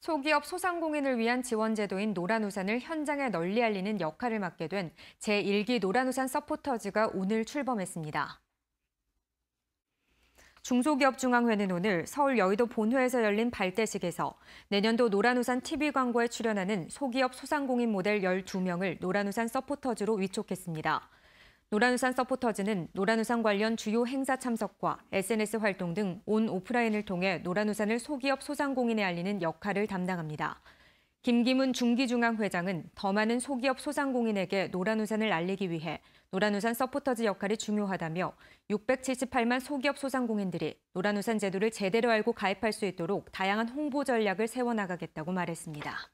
소기업 소상공인을 위한 지원 제도인 노란우산을 현장에 널리 알리는 역할을 맡게 된 제1기 노란우산 서포터즈가 오늘 출범했습니다. 중소기업중앙회는 오늘 서울 여의도 본회에서 열린 발대식에서 내년도 노란우산 TV 광고에 출연하는 소기업 소상공인 모델 12명을 노란우산 서포터즈로 위촉했습니다. 노란우산 서포터즈는 노란우산 관련 주요 행사 참석과 SNS 활동 등 온 오프라인을 통해 노란우산을 소기업 소상공인에 알리는 역할을 담당합니다. 김기문 중기중앙회장은 더 많은 소기업 소상공인에게 노란우산을 알리기 위해 노란우산 서포터즈 역할이 중요하다며 678만 소기업 소상공인들이 노란우산 제도를 제대로 알고 가입할 수 있도록 다양한 홍보 전략을 세워나가겠다고 말했습니다.